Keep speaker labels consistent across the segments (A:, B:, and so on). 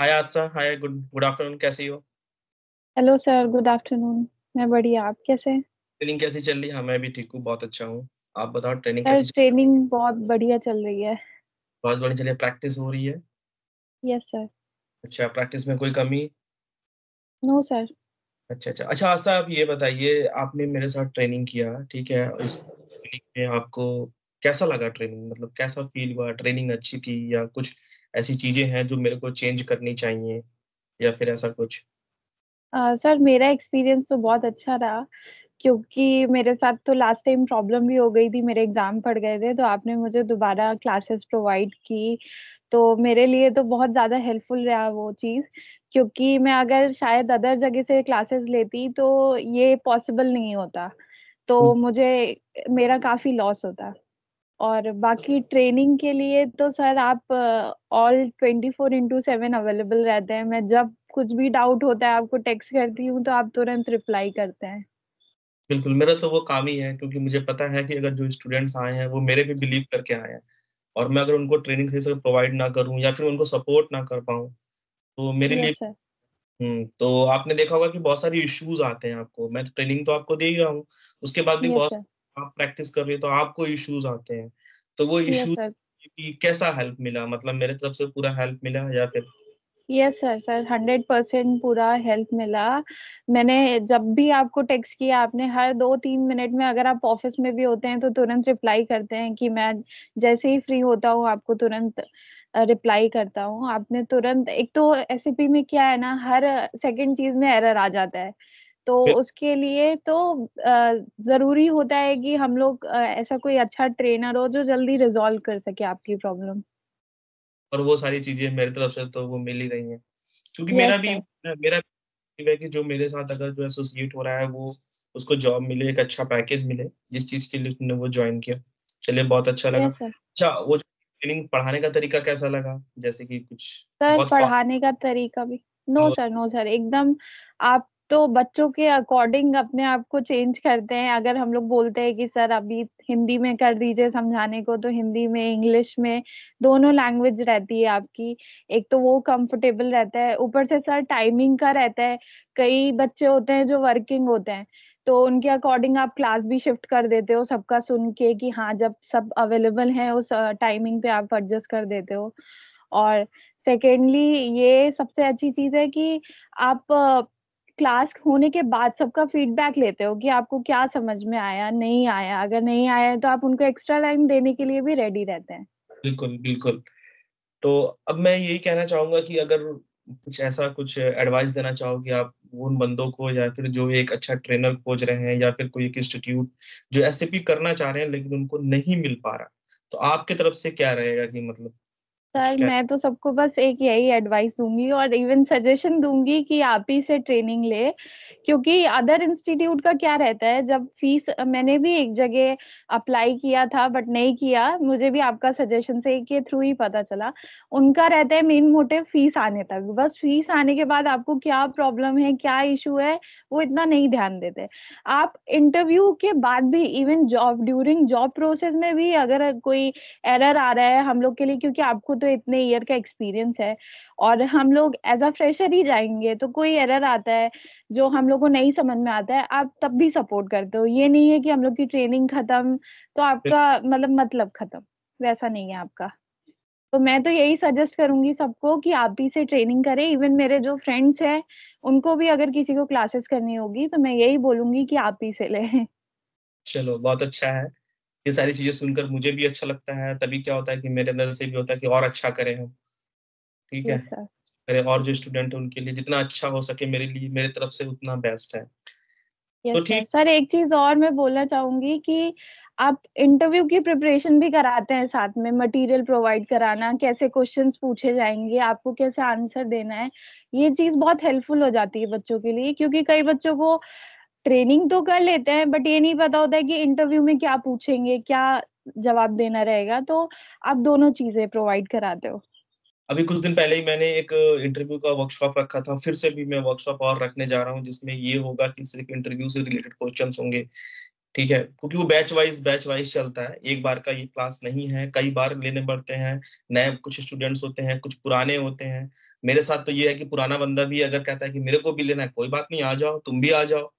A: हाय आदसा hi good good afternoon कैसी हो
B: हेलो सर गुड आफ्टरनून मैं बढ़िया आप कैसे
A: ट्रेनिंग कैसी चल रही है हाँ, मैं भी ठीक हूँ बहुत अच्छा हूँ आप बताओ ट्रेनिंग सर कैसी चल
B: ट्रेनिंग बहुत बढ़िया चल रही है
A: बहुत बढ़िया चल रही है प्रैक्टिस हो रही है यस सर अच्छा प्रैक्टिस में कोई कमी नो no, सर अच्छा अच्छा अच्छा आदसा आप ये बताइए आपने मेरे साथ ट्रेनिंग किया ठीक है इस ट्रेनिंग में आपको कैसा लगा ट्रेनिंग मतलब कैसा फील हुआ ट्रेनिंग अच्छी थी या कुछ ऐसी चीजें हैं जो मेरे को चेंज करनी चाहिए या फिर ऐसा कुछ
B: सर uh, मेरा एक्सपीरियंस तो बहुत अच्छा रहा क्योंकि मेरे साथ तो लास्ट टाइम प्रॉब्लम भी हो गई थी मेरे एग्जाम पड़ गए थे तो आपने मुझे दोबारा क्लासेस प्रोवाइड की तो मेरे लिए तो बहुत ज़्यादा हेल्पफुल रहा वो चीज़ क्योंकि मैं अगर शायद अदर जगह से क्लासेस लेती तो ये पॉसिबल नहीं होता तो हम्म। मुझे मेरा काफ़ी लॉस होता और बाकी ट्रेनिंग के लिए तो सर आप all twenty four into seven available रहते हैं मैं जब कुछ भी डाउट होता है आपको टेक्स्ट करती हूँ तो आप तुरंत रिप्लाई करते हैं
A: बिल्कुल मेरा तो वो काम ही है क्योंकि मुझे पता है कि अगर जो स्टूडेंट्स आए हैं वो मेरे पे बिलीव करके आए हैं और मैं अगर उनको ट्रेनिंग से प्रोवाइड ना करूं या फिर उनको सपोर्ट ना कर पाऊं तो मेरे लिए हम्म तो आपने देखा होगा कि बहुत सारे इश्यूज आते हैं आपको मैं ट्रेनिंग तो, तो आपको दे ही रहा हूँ उसके बाद भी बहुत आप प्रैक्टिस कर रहे हो तो आपको इश्यूज आते हैं तो वो इश्यूज yes, कैसा हेल्प मिला मतलब मेरे तरफ से पूरा हेल्प मिला या फिर
B: yes sir sir hundred percent पूरा हेल्प मिला मैंने जब भी आपको टेक्स्ट किया आपने हर दो तीन मिनट में अगर आप ऑफिस में भी होते हैं तो तुरंत रिप्लाई करते हैं कि मैं जैसे ही फ्री होता हूँ आपको तुरंत रिप्लाई करता हूँ आपने तुरंत एक तो एस में क्या है ना हर सेकंड चीज में एरर आ जाता है तो उसके लिए तो जरूरी होता है कि हम लोग ऐसा कोई अच्छा ट्रेनर हो जो जल्दी रिजोल्व कर सके आपकी प्रॉब्लम
A: और वो सारी चीजें मेरी तरफ से तो वो मिल ही रही हैं क्योंकि yes, मेरा भी मेरा है कि जो मेरे साथ अगर जो एसोसिएट हो रहा है वो उसको जॉब मिले एक अच्छा पैकेज मिले जिस चीज के लिए उसने वो ज्वाइन किया चलिए बहुत अच्छा लगा अच्छा yes, वो ट्रेनिंग पढ़ाने का तरीका कैसा लगा जैसे कि कुछ
B: सर पढ़ाने का तरीका भी नो सर नो सर एकदम आप तो बच्चों के अकॉर्डिंग अपने आप को चेंज करते हैं अगर हम लोग बोलते हैं कि सर अभी हिंदी में कर दीजिए समझाने को तो हिंदी में इंग्लिश में दोनों लैंग्वेज रहती है आपकी एक तो वो कंफर्टेबल रहता है ऊपर से सर टाइमिंग का रहता है कई बच्चे होते हैं जो वर्किंग होते हैं तो उनके अकॉर्डिंग आप क्लास भी शिफ्ट कर देते हो सबका सुन के कि हाँ जब सब अवेलेबल है उस टाइमिंग पे आप एडजस्ट कर देते हो और सेकेंडली ये सबसे अच्छी चीज़ है कि आप क्लास होने के बाद सबका फीडबैक लेते हो कि आपको क्या समझ में आया नहीं आया अगर नहीं आया तो आप उनको एक्स्ट्रा टाइम देने के लिए भी रेडी रहते हैं
A: बिल्कुल बिल्कुल तो अब मैं यही कहना चाहूंगा कि अगर कुछ ऐसा कुछ एडवाइस देना चाहो कि आप उन बंदों को या फिर जो एक अच्छा ट्रेनर खोज रहे हैं या फिर कोई एक इंस्टीट्यूट जो एस करना चाह रहे हैं लेकिन उनको नहीं मिल पा रहा तो आपके तरफ से क्या रहेगा कि मतलब
B: सर मैं तो सबको बस एक यही एडवाइस दूंगी और इवन सजेशन दूंगी कि आप ही से ट्रेनिंग ले क्योंकि अदर इंस्टीट्यूट का क्या रहता है जब फीस मैंने भी एक जगह अप्लाई किया था बट नहीं किया मुझे भी आपका सजेशन से के थ्रू ही पता चला उनका रहता है मेन मोटिव फीस आने तक बस फीस आने के बाद आपको क्या प्रॉब्लम है क्या इशू है वो इतना नहीं ध्यान देते आप इंटरव्यू के बाद भी even job during job process में भी अगर कोई एरर आ रहा है हम लोग के लिए क्योंकि आपको तो तो इतने ईयर का एक्सपीरियंस है और हम लोग एज अ फ्रेशर ही जाएंगे तो कोई एरर आता है जो हम लोग को नहीं समझ में आता है आप तब भी सपोर्ट करते हो ये नहीं है कि हम लोग की ट्रेनिंग खत्म तो आपका मतलब मतलब खत्म वैसा नहीं है आपका तो मैं तो यही सजेस्ट करूंगी सबको कि आप भी से ट्रेनिंग करें इवन मेरे जो फ्रेंड्स हैं उनको भी अगर किसी को क्लासेस करनी होगी तो मैं यही बोलूंगी कि आप भी से लें
A: चलो बहुत अच्छा है ये सारी चीजें सुनकर मुझे भी अच्छा लगता है तभी क्या होता है कि मेरे अंदर से भी होता है कि और अच्छा करें हम ठीक है करें और जो स्टूडेंट है उनके लिए जितना अच्छा हो सके मेरे लिए मेरे तरफ से उतना बेस्ट है
B: तो ठीक सर एक चीज और मैं बोलना चाहूंगी कि आप इंटरव्यू की प्रिपरेशन भी कराते हैं साथ में मटेरियल प्रोवाइड कराना कैसे क्वेश्चंस पूछे जाएंगे आपको कैसे आंसर देना है ये चीज बहुत हेल्पफुल हो जाती है बच्चों के लिए क्योंकि कई बच्चों को ट्रेनिंग तो कर लेते हैं बट ये नहीं पता होता है कि इंटरव्यू में क्या पूछेंगे क्या जवाब देना रहेगा तो आप दोनों चीजें प्रोवाइड कराते हो
A: अभी कुछ दिन पहले ही मैंने एक इंटरव्यू का वर्कशॉप रखा था फिर से भी मैं वर्कशॉप और रखने जा रहा हूँ जिसमें ये होगा कि सिर्फ इंटरव्यू से रिलेटेड क्वेश्चन होंगे ठीक है क्योंकि वो बैच वाइज बैच वाइज चलता है एक बार का ये क्लास नहीं है कई बार लेने पड़ते हैं नए कुछ स्टूडेंट्स होते हैं कुछ पुराने होते हैं मेरे साथ तो ये है कि पुराना बंदा भी अगर कहता है कि मेरे को भी लेना है कोई बात नहीं आ जाओ तुम भी आ जाओ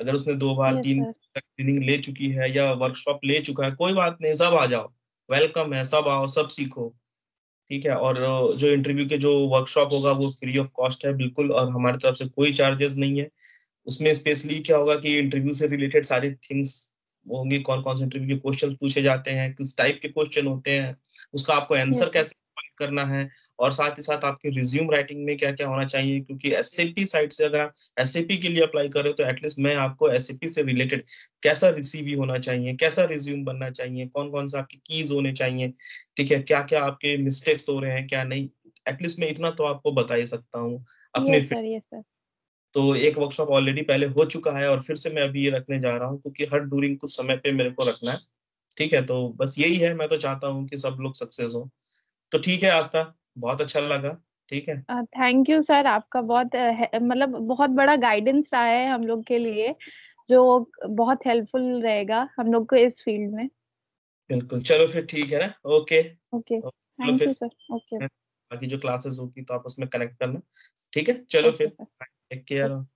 A: अगर उसने दो बार तीन ट्रेनिंग ले चुकी है या वर्कशॉप ले चुका है कोई बात नहीं सब आ जाओ वेलकम है सब आओ सब सीखो ठीक है और जो इंटरव्यू के जो वर्कशॉप होगा वो फ्री ऑफ कॉस्ट है बिल्कुल और हमारे तरफ से कोई चार्जेस नहीं है उसमें स्पेशली क्या होगा कि इंटरव्यू से रिलेटेड सारी थिंग्स होंगी कौन कौन से इंटरव्यू के क्वेश्चन पूछे जाते हैं किस टाइप के क्वेश्चन होते हैं उसका आपको आंसर कैसे करना है और साथ ही साथ आपके रिज्यूम राइटिंग में क्या क्या होना चाहिए क्योंकि एस साइट से अगर आप एस के लिए अप्लाई करें तो एटलीस्ट मैं आपको एस से रिलेटेड कैसा रिसीवी होना चाहिए कैसा रिज्यूम बनना चाहिए कौन कौन सा आपके कीज होने चाहिए ठीक है क्या क्या आपके मिस्टेक्स हो रहे हैं क्या नहीं एटलीस्ट मैं इतना तो आपको बता ही सकता हूँ
B: अपने yes,
A: तो एक वर्कशॉप ऑलरेडी पहले हो चुका है और फिर से मैं अभी ये रखने जा रहा हूँ क्योंकि हर डूरिंग कुछ समय पे मेरे को रखना है ठीक है तो बस यही है मैं तो चाहता हूँ कि सब लोग सक्सेस हो तो ठीक है आस्था बहुत अच्छा लगा ठीक है
B: थैंक यू सर आपका बहुत uh, मतलब बहुत बड़ा गाइडेंस रहा है हम लोग के लिए जो बहुत हेल्पफुल रहेगा हम लोग को इस फील्ड में
A: बिल्कुल चलो फिर ठीक है ना okay
B: okay thank you sir okay
A: बाकी जो क्लासेस होगी तो आप उसमें कनेक्ट करना ठीक है चलो फिर टेक
B: केयर